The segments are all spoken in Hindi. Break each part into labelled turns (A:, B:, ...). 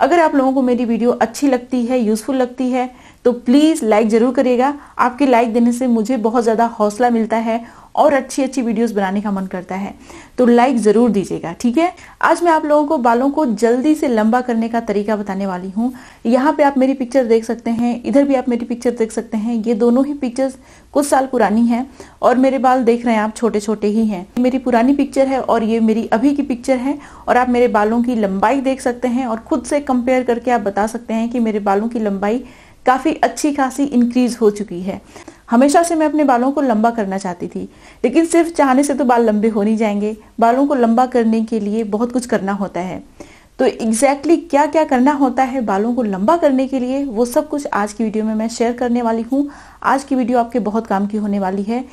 A: अगर आप लोगों को मेरी वीडियो अच्छी लगती है यूजफुल लगती है तो प्लीज़ लाइक ज़रूर करिएगा आपके लाइक देने से मुझे बहुत ज़्यादा हौसला मिलता है और अच्छी अच्छी वीडियोस बनाने का मन करता है तो लाइक ज़रूर दीजिएगा ठीक है आज मैं आप लोगों को बालों को जल्दी से लंबा करने का तरीका बताने वाली हूँ यहाँ पे आप मेरी पिक्चर देख सकते हैं इधर भी आप मेरी पिक्चर देख सकते हैं ये दोनों ही पिक्चर्स कुछ साल पुरानी हैं और मेरे बाल देख रहे हैं आप छोटे छोटे ही हैं मेरी पुरानी पिक्चर है और ये मेरी अभी की पिक्चर है और आप मेरे बालों की लंबाई देख सकते हैं और खुद से कंपेयर करके आप बता सकते हैं कि मेरे बालों की लंबाई काफ़ी अच्छी खासी इंक्रीज हो चुकी है हमेशा से मैं अपने बालों को लंबा करना चाहती थी लेकिन सिर्फ चाहने से तो बाल लंबे हो नहीं जाएंगे बालों को लंबा करने के लिए बहुत कुछ करना होता है तो एग्जैक्टली exactly क्या क्या करना होता है बालों को लंबा करने के लिए वो सब कुछ आज की वीडियो में मैं शेयर करने वाली हूँ आज की वीडियो आपके बहुत काम की होने वाली है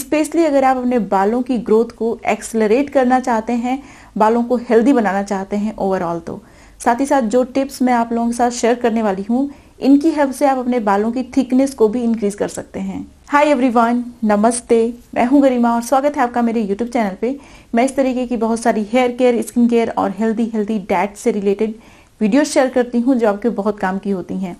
A: स्पेशली अगर आप अपने बालों की ग्रोथ को एक्सलरेट करना चाहते हैं बालों को हेल्दी बनाना चाहते हैं ओवरऑल तो साथ ही साथ जो टिप्स मैं आप लोगों के साथ शेयर करने वाली हूँ इनकी हेल्प से आप अपने बालों की थिकनेस को भी इंक्रीज कर सकते हैं हाय एवरीवन नमस्ते मैं हूं गरिमा और स्वागत है आपका मेरे यूट्यूब चैनल पे मैं इस तरीके की बहुत सारी हेयर केयर स्किन केयर और हेल्दी हेल्दी डाइट से रिलेटेड वीडियो शेयर करती हूँ जो आपके बहुत काम की होती हैं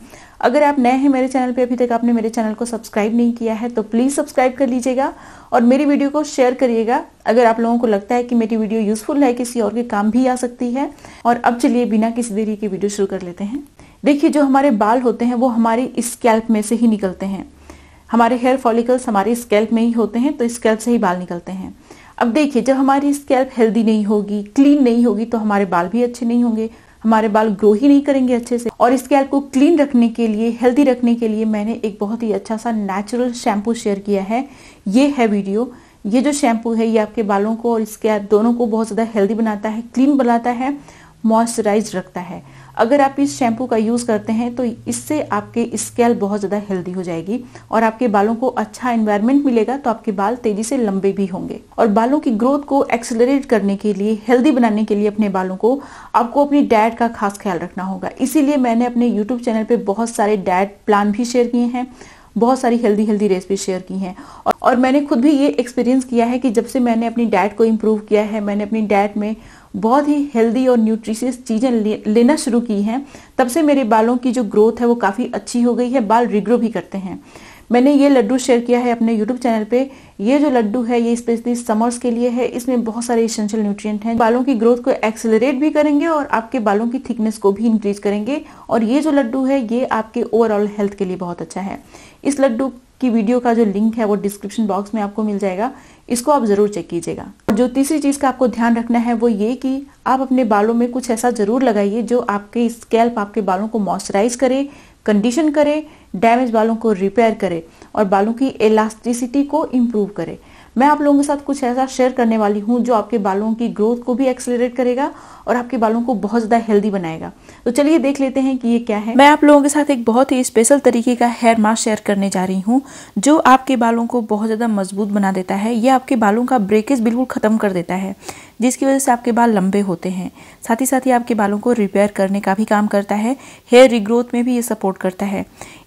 A: अगर आप नए हैं मेरे चैनल पे अभी तक आपने मेरे चैनल को सब्सक्राइब नहीं किया है तो प्लीज़ सब्सक्राइब कर लीजिएगा और मेरी वीडियो को शेयर करिएगा अगर आप लोगों को लगता है कि मेरी वीडियो यूजफुल है किसी और के काम भी आ सकती है और अब चलिए बिना किसी देरी के वीडियो शुरू कर लेते हैं देखिए जो हमारे बाल होते हैं वो हमारे स्कैल्प में से ही निकलते हैं हमारे हेयर फॉलिकल्स हमारे स्कैल्प में ही होते हैं तो स्कैल्प से ही बाल निकलते हैं अब देखिए जब हमारी स्कैल्प हेल्दी नहीं होगी क्लीन नहीं होगी तो हमारे बाल भी अच्छे नहीं होंगे हमारे बाल ग्रो ही नहीं करेंगे अच्छे से और स्कैल्प को क्लीन रखने के लिए हेल्दी रखने के लिए मैंने एक बहुत ही अच्छा सा नेचुरल शैम्पू शेयर किया है ये है वीडियो ये जो शैम्पू है ये आपके बालों को और स्कैल्प दोनों को बहुत ज़्यादा हेल्दी बनाता है क्लीन बनाता है मॉइस्चराइज रखता है अगर आप इस शैम्पू का यूज़ करते हैं तो इससे आपके स्केल बहुत ज़्यादा हेल्दी हो जाएगी और आपके बालों को अच्छा इन्वायरमेंट मिलेगा तो आपके बाल तेजी से लंबे भी होंगे और बालों की ग्रोथ को एक्सेलरेट करने के लिए हेल्दी बनाने के लिए अपने बालों को आपको अपनी डाइट का खास ख्याल रखना होगा इसीलिए मैंने अपने यूट्यूब चैनल पर बहुत सारे डाइट प्लान भी शेयर किए हैं बहुत सारी हेल्दी हेल्दी रेसिपी शेयर की हैं और मैंने खुद भी ये एक्सपीरियंस किया है कि जब से मैंने अपनी डाइट को इम्प्रूव किया है मैंने अपनी डाइट में बहुत ही हेल्दी और न्यूट्रिशियस चीज़ें ले, लेना शुरू की हैं तब से मेरे बालों की जो ग्रोथ है वो काफ़ी अच्छी हो गई है बाल रिग्रो भी करते हैं मैंने ये लड्डू शेयर किया है अपने यूट्यूब चैनल पे ये जो लड्डू है ये स्पेशली समर्स के लिए है इसमें बहुत सारे इसेंशियल न्यूट्रिएंट हैं बालों की ग्रोथ को एक्सेलरेट भी करेंगे और आपके बालों की थिकनेस को भी इंक्रीज करेंगे और ये जो लड्डू है ये आपके ओवरऑल हेल्थ के लिए बहुत अच्छा है इस लड्डू की वीडियो का जो लिंक है वो डिस्क्रिप्शन बॉक्स में आपको मिल जाएगा इसको आप ज़रूर चेक कीजिएगा जो तीसरी चीज़ का आपको ध्यान रखना है वो ये कि आप अपने बालों में कुछ ऐसा ज़रूर लगाइए जो आपके स्कैल्प आपके बालों को मॉइस्चराइज करे कंडीशन करे डैमेज बालों को रिपेयर करे और बालों की इलास्टिसिटी को इम्प्रूव करे मैं आप लोगों के साथ कुछ ऐसा शेयर करने वाली हूँ जो आपके बालों की ग्रोथ को भी एक्सेलरेट करेगा और आपके बालों को बहुत ज़्यादा हेल्दी बनाएगा तो चलिए देख लेते हैं कि ये क्या है मैं आप लोगों के साथ एक बहुत ही स्पेशल तरीके का हेयर मास्क शेयर करने जा रही हूँ जो आपके बालों को बहुत ज़्यादा मजबूत बना देता है यह आपके बालों का ब्रेकेज बिल्कुल ख़त्म कर देता है जिसकी वजह से आपके बाल लंबे होते हैं साथ ही साथ ही आपके बालों को रिपेयर करने का भी काम करता है हेयर रिग्रोथ में भी ये सपोर्ट करता है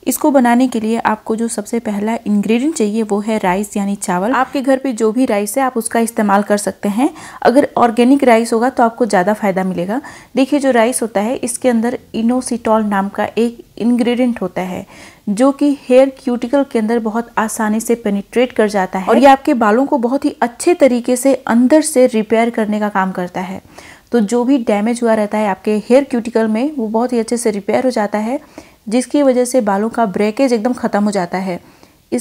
A: इसको बनाने के लिए आपको जो सबसे पहला इंग्रेडिएंट चाहिए वो है राइस यानी चावल आपके घर पे जो भी राइस है आप उसका इस्तेमाल कर सकते हैं अगर ऑर्गेनिक राइस होगा तो आपको ज़्यादा फायदा मिलेगा देखिए जो राइस होता है इसके अंदर इनोसिटॉल नाम का एक इंग्रेडिएंट होता है जो कि हेयर क्यूटिकल के अंदर बहुत आसानी से पेनिट्रेट कर जाता है और ये आपके बालों को बहुत ही अच्छे तरीके से अंदर से रिपेयर करने का काम करता है तो जो भी डैमेज हुआ रहता है आपके हेयर क्यूटिकल में वो बहुत ही अच्छे से रिपेयर हो जाता है जिसकी वजह से बालों का ब्रेकेज एकदम ख़त्म हो जाता है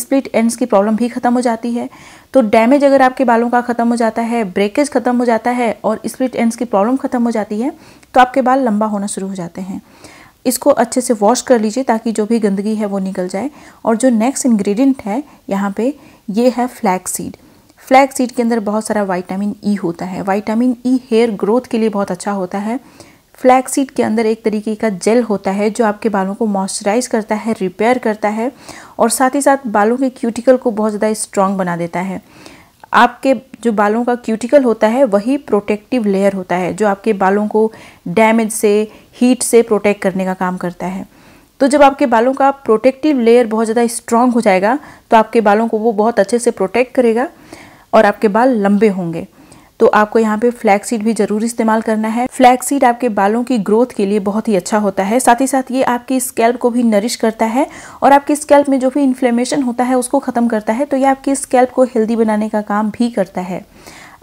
A: स्प्लिट एंड्स की प्रॉब्लम भी ख़त्म हो जाती है तो डैमेज अगर आपके बालों का ख़त्म हो जाता है ब्रेकेज ख़त्म हो जाता है और स्प्लिट एंड्स की प्रॉब्लम ख़त्म हो जाती है तो आपके बाल लंबा होना शुरू हो जाते हैं इसको अच्छे से वॉश कर लीजिए ताकि जो भी गंदगी है वो निकल जाए और जो नेक्स्ट इन्ग्रीडियंट है यहाँ पर ये है फ्लैक्स सीड फ्लैक्स सीड के अंदर बहुत सारा वाइटामिन ई e होता है वाइटामिन ई हेयर ग्रोथ के लिए बहुत अच्छा होता है फ्लैक्स सीड के अंदर एक तरीके का जेल होता है जो आपके बालों को मॉइस्चराइज करता है रिपेयर करता है और साथ ही साथ बालों के क्यूटिकल को बहुत ज़्यादा स्ट्रांग बना देता है आपके जो बालों का क्यूटिकल होता है वही प्रोटेक्टिव लेयर होता है जो आपके बालों को डैमेज से हीट से प्रोटेक्ट करने का काम करता है तो जब आपके बालों का प्रोटेक्टिव लेयर बहुत ज़्यादा स्ट्रांग हो जाएगा तो आपके बालों को वो बहुत अच्छे से प्रोटेक्ट करेगा और आपके बाल लंबे होंगे तो आपको यहाँ पे फ्लैक्स सीड भी जरूर इस्तेमाल करना है फ्लैक्स सीड आपके बालों की ग्रोथ के लिए बहुत ही अच्छा होता है साथ ही साथ ये आपकी स्कैल्प को भी नरिश करता है और आपके स्कैल्प में जो भी इन्फ्लेमेशन होता है उसको खत्म करता है तो ये आपकी स्कैल्प को हेल्दी बनाने का काम भी करता है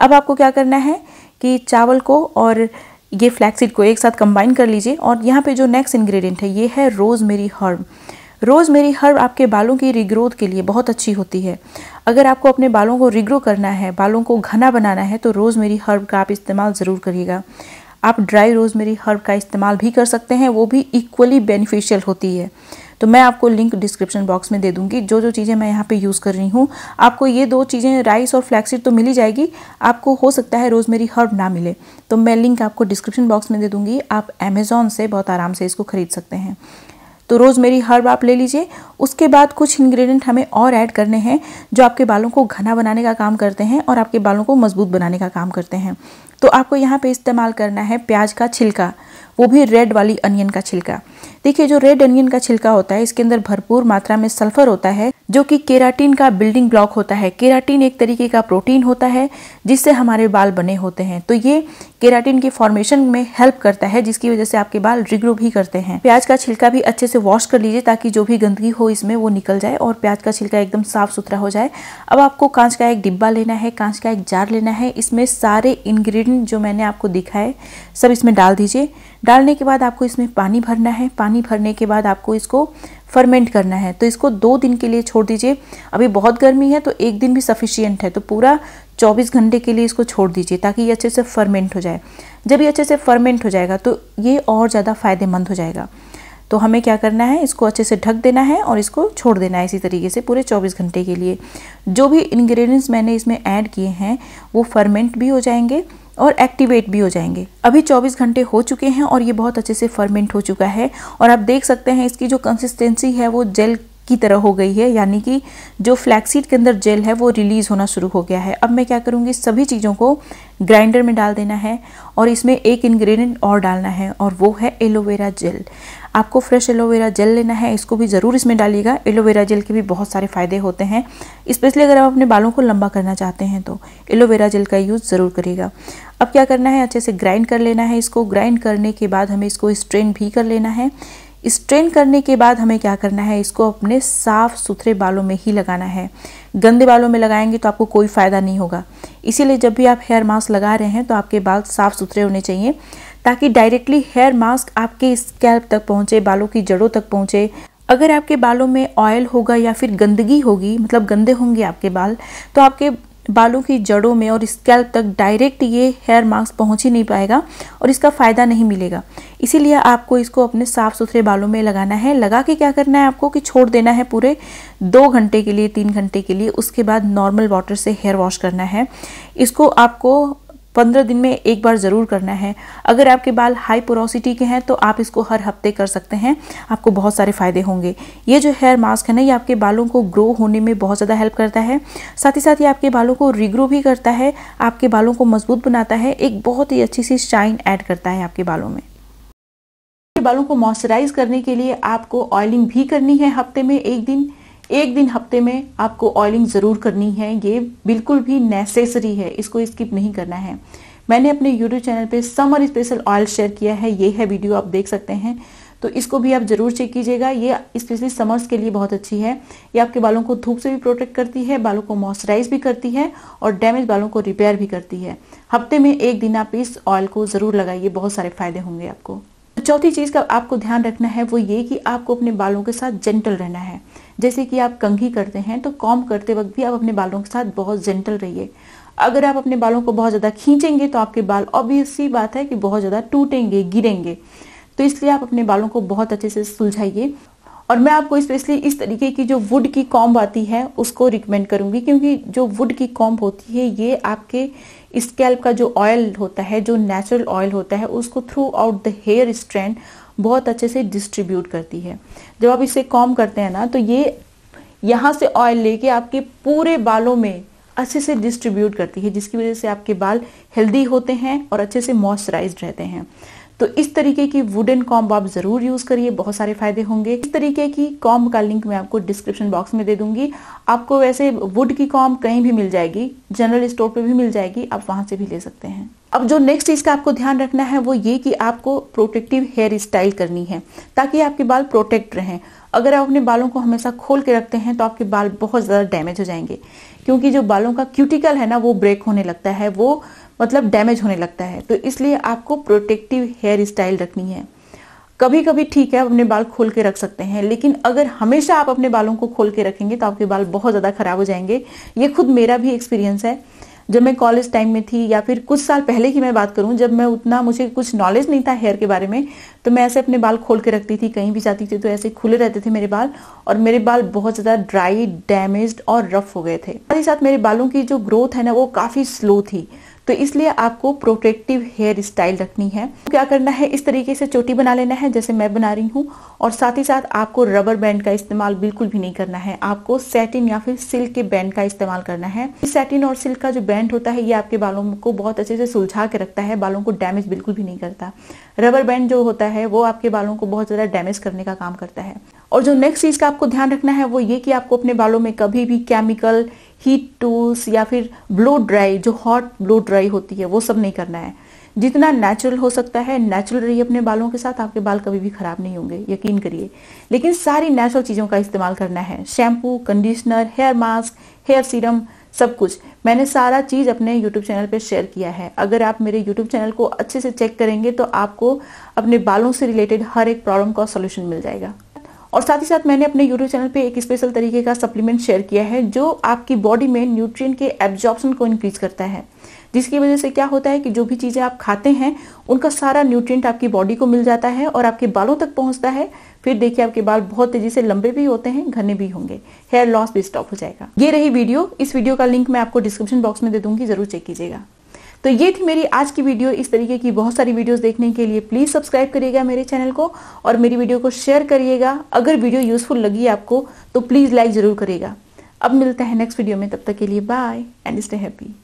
A: अब आपको क्या करना है कि चावल को और ये फ्लैक्सीड को एक साथ कंबाइन कर लीजिए और यहाँ पे जो नेक्स्ट इंग्रेडिएंट है ये है रोज़मेरी हर्ब रोज़मेरी हर्ब आपके बालों की रिग्रोथ के लिए बहुत अच्छी होती है अगर आपको अपने बालों को रिग्रो करना है बालों को घना बनाना है तो रोज़मेरी हर्ब का आप इस्तेमाल ज़रूर करिएगा आप ड्राई रोज़मेरी हर्ब का इस्तेमाल भी कर सकते हैं वो भी इक्वली बेनिफिशियल होती है तो मैं आपको लिंक डिस्क्रिप्शन बॉक्स में दे दूंगी जो जो चीज़ें मैं यहाँ पे यूज़ कर रही हूँ आपको ये दो चीज़ें राइस और फ्लैक्सीड तो मिली जाएगी आपको हो सकता है रोज़मेरी हर्ब ना मिले तो मैं लिंक आपको डिस्क्रिप्शन बॉक्स में दे दूँगी आप अमेज़ोन से बहुत आराम से इसको खरीद सकते हैं तो रोज़ मेरी हर्ब आप ले लीजिए उसके बाद कुछ इंग्रेडिएंट हमें और ऐड करने हैं जो आपके बालों को घना बनाने का काम करते हैं और आपके बालों को मजबूत बनाने का काम करते हैं तो आपको यहाँ पे इस्तेमाल करना है प्याज का छिलका वो भी रेड वाली अनियन का छिलका देखिए जो रेड अनियन का छिलका होता है इसके अंदर भरपूर मात्रा में सल्फर होता है जो कि केराटिन का बिल्डिंग ब्लॉक होता है केराटिन एक तरीके का प्रोटीन होता है जिससे हमारे बाल बने होते हैं तो ये केराटिन की फॉर्मेशन में हेल्प करता है जिसकी वजह से आपके बाल रिग्रो भी करते हैं प्याज का छिलका भी अच्छे से वॉश कर लीजिए ताकि जो भी गंदगी हो इसमें वो निकल जाए और प्याज का छिलका एकदम साफ सुथरा हो जाए अब आपको कांच का एक डिब्बा लेना है कांच का एक जार लेना है इसमें सारे इन्ग्रीडियंट जो मैंने आपको दिखाए सब इसमें डाल दीजिए डालने के बाद आपको इसमें पानी भरना है पानी भरने के बाद आपको इसको फर्मेंट करना है तो इसको दो दिन के लिए छोड़ दीजिए अभी बहुत गर्मी है तो एक दिन भी सफिशियंट है तो पूरा 24 घंटे के लिए इसको छोड़ दीजिए ताकि ये अच्छे से फर्मेंट हो जाए जब ये अच्छे से फर्मेंट हो जाएगा तो ये और ज़्यादा फ़ायदेमंद हो जाएगा तो हमें क्या करना है इसको अच्छे से ढक देना है और इसको छोड़ देना है इसी तरीके से पूरे 24 घंटे के लिए जो भी इंग्रेडिएंट्स मैंने इसमें ऐड किए हैं वो फर्मेंट भी हो जाएंगे और एक्टिवेट भी हो जाएंगे अभी 24 घंटे हो चुके हैं और ये बहुत अच्छे से फर्मेंट हो चुका है और आप देख सकते हैं इसकी जो कंसिस्टेंसी है वो जेल की तरह हो गई है यानी कि जो फ्लैक्सीड के अंदर जेल है वो रिलीज़ होना शुरू हो गया है अब मैं क्या करूँगी सभी चीज़ों को ग्राइंडर में डाल देना है और इसमें एक इंग्रेडिएंट और डालना है और वो है एलोवेरा जेल आपको फ्रेश एलोवेरा जेल लेना है इसको भी ज़रूर इसमें डालिएगा एलोवेरा जेल के भी बहुत सारे फ़ायदे होते हैं स्पेशली अगर आप अपने बालों को लंबा करना चाहते हैं तो एलोवेरा जेल का यूज़ ज़रूर करिएगा अब क्या करना है अच्छे से ग्राइंड कर लेना है इसको ग्राइंड करने के बाद हमें इसको स्ट्रेन भी कर लेना है स्ट्रेन करने के बाद हमें क्या करना है इसको अपने साफ सुथरे बालों में ही लगाना है गंदे बालों में लगाएंगे तो आपको कोई फ़ायदा नहीं होगा इसीलिए जब भी आप हेयर मास्क लगा रहे हैं तो आपके बाल साफ़ सुथरे होने चाहिए ताकि डायरेक्टली हेयर मास्क आपके स्कैल्प तक पहुँचे बालों की जड़ों तक पहुँचे अगर आपके बालों में ऑयल होगा या फिर गंदगी होगी मतलब गंदे होंगे आपके बाल तो आपके बालों की जड़ों में और स्कैल्प तक डायरेक्ट ये हेयर मास्क पहुंच ही नहीं पाएगा और इसका फ़ायदा नहीं मिलेगा इसीलिए आपको इसको अपने साफ़ सुथरे बालों में लगाना है लगा के क्या करना है आपको कि छोड़ देना है पूरे दो घंटे के लिए तीन घंटे के लिए उसके बाद नॉर्मल वाटर से हेयर वॉश करना है इसको आपको पंद्रह दिन में एक बार ज़रूर करना है अगर आपके बाल हाई पोरोसिटी के हैं तो आप इसको हर हफ्ते कर सकते हैं आपको बहुत सारे फ़ायदे होंगे ये जो हेयर मास्क है ना ये आपके बालों को ग्रो होने में बहुत ज़्यादा हेल्प करता है साथ ही साथ ये आपके बालों को रिग्रो भी करता है आपके बालों को मजबूत बनाता है एक बहुत ही अच्छी सी शाइन ऐड करता है आपके बालों में बालों को मॉइस्चराइज करने के लिए आपको ऑयलिंग भी करनी है हफ्ते में एक दिन एक दिन हफ्ते में आपको ऑयलिंग ज़रूर करनी है ये बिल्कुल भी नेसेसरी है इसको स्किप नहीं करना है मैंने अपने यूट्यूब चैनल पे समर स्पेशल ऑयल शेयर किया है ये है वीडियो आप देख सकते हैं तो इसको भी आप ज़रूर चेक कीजिएगा ये स्पेशली समर्स के लिए बहुत अच्छी है ये आपके बालों को धूप से भी प्रोटेक्ट करती है बालों को मॉइस्चराइज भी करती है और डैमेज बालों को रिपेयर भी करती है हफ्ते में एक दिन आप इस ऑयल को ज़रूर लगाइए बहुत सारे फायदे होंगे आपको चौथी चीज़ का आपको ध्यान रखना है वो ये कि आपको अपने बालों के साथ जेंटल रहना है जैसे कि आप कंघी करते हैं तो कॉम करते वक्त भी आप अपने बालों के साथ बहुत जेंटल रहिए अगर आप अपने बालों को बहुत ज़्यादा खींचेंगे तो आपके बाल ऑब्वियसली बात है कि बहुत ज़्यादा टूटेंगे गिरेंगे तो इसलिए आप अपने बालों को बहुत अच्छे से सुलझाइए और मैं आपको स्पेशली इस, तरीके की जो वुड की कॉम्ब आती है उसको रिकमेंड करूंगी क्योंकि जो वुड की कॉम्ब होती है ये आपके स्कैल्प का जो ऑयल होता है जो नेचुरल ऑयल होता है उसको throughout the hair strand बहुत अच्छे से डिस्ट्रीब्यूट करती है जब आप इसे कॉम करते हैं ना तो ये यहाँ से ऑयल लेके आपके पूरे बालों में अच्छे से डिस्ट्रीब्यूट करती है जिसकी वजह से आपके बाल हेल्दी होते हैं और अच्छे से मॉइस्चराइज रहते हैं तो इस तरीके की वुडन कॉम्ब आप जरूर यूज करिए बहुत सारे फायदे होंगे इस तरीके की कॉम्ब का लिंक मैं आपको डिस्क्रिप्शन बॉक्स में दे दूंगी आपको वैसे वुड की कॉम्ब कहीं भी मिल जाएगी जनरल स्टोर पे भी मिल जाएगी आप वहां से भी ले सकते हैं अब जो नेक्स्ट चीज का आपको ध्यान रखना है वो ये कि आपको प्रोटेक्टिव हेयर स्टाइल करनी है ताकि आपके बाल प्रोटेक्ट रहें अगर आप अपने बालों को हमेशा खोल के रखते हैं तो आपके बाल बहुत ज़्यादा डैमेज हो जाएंगे क्योंकि जो बालों का क्यूटिकल है ना वो ब्रेक होने लगता है वो मतलब डैमेज होने लगता है तो इसलिए आपको प्रोटेक्टिव हेयर स्टाइल रखनी है कभी कभी ठीक है आप अपने बाल खोल के रख सकते हैं लेकिन अगर हमेशा आप अपने बालों को खोल के रखेंगे तो आपके बाल बहुत ज़्यादा खराब हो जाएंगे ये खुद मेरा भी एक्सपीरियंस है जब मैं कॉलेज टाइम में थी या फिर कुछ साल पहले की मैं बात करूं जब मैं उतना मुझे कुछ नॉलेज नहीं था हेयर के बारे में तो मैं ऐसे अपने बाल खोल के रखती थी कहीं भी जाती थी तो ऐसे खुले रहते थे मेरे बाल और मेरे बाल बहुत ज़्यादा ड्राई डैमेज और रफ हो गए थे साथ ही साथ मेरे बालों की जो ग्रोथ है ना वो काफ़ी स्लो थी तो इसलिए आपको प्रोटेक्टिव हेयर स्टाइल रखनी है तो क्या करना है इस तरीके से चोटी बना लेना है जैसे मैं बना रही हूँ और साथ ही साथ आपको रबर बैंड का इस्तेमाल बिल्कुल भी नहीं करना है आपको सेटिन या फिर सिल्क के बैंड का इस्तेमाल करना है सेटिन और सिल्क का जो बैंड होता है ये आपके बालों को बहुत अच्छे से सुलझा के रखता है बालों को डैमेज बिल्कुल भी नहीं करता रबर बैंड जो होता है वो आपके बालों को बहुत ज़्यादा डैमेज करने का काम करता है और जो नेक्स्ट चीज़ का आपको ध्यान रखना है वो ये कि आपको अपने बालों में कभी भी केमिकल हीट टूल्स या फिर ब्लो ड्राई जो हॉट ब्लो ड्राई होती है वो सब नहीं करना है जितना नेचुरल हो सकता है नेचुरल रहिए अपने बालों के साथ आपके बाल कभी भी खराब नहीं होंगे यकीन करिए लेकिन सारी नेचुरल चीज़ों का इस्तेमाल करना है shampoo conditioner hair mask hair serum सब कुछ मैंने सारा चीज़ अपने YouTube चैनल पर शेयर किया है अगर आप मेरे YouTube चैनल को अच्छे से चेक करेंगे तो आपको अपने बालों से रिलेटेड हर एक प्रॉब्लम का सोल्यूशन मिल जाएगा और साथ ही साथ मैंने अपने यूट्यूब चैनल पे एक स्पेशल तरीके का सप्लीमेंट शेयर किया है जो आपकी बॉडी में न्यूट्रिय के एब्जॉर्प्शन को इंक्रीज करता है जिसकी वजह से क्या होता है कि जो भी चीज़ें आप खाते हैं उनका सारा न्यूट्रिएंट आपकी बॉडी को मिल जाता है और आपके बालों तक पहुंचता है फिर देखिए आपके बाल बहुत तेजी से लंबे भी होते हैं घने भी होंगे हेयर लॉस भी स्टॉप हो जाएगा ये रही वीडियो इस वीडियो का लिंक मैं आपको डिस्क्रिप्शन बॉक्स में दे दूंगी जरूर चेक कीजिएगा तो ये थी मेरी आज की वीडियो इस तरीके की बहुत सारी वीडियोस देखने के लिए प्लीज़ सब्सक्राइब करिएगा मेरे चैनल को और मेरी वीडियो को शेयर करिएगा अगर वीडियो यूज़फुल लगी आपको तो प्लीज़ लाइक ज़रूर करिएगा अब मिलते हैं नेक्स्ट वीडियो में तब तक के लिए बाय एंड स्टे हैप्पी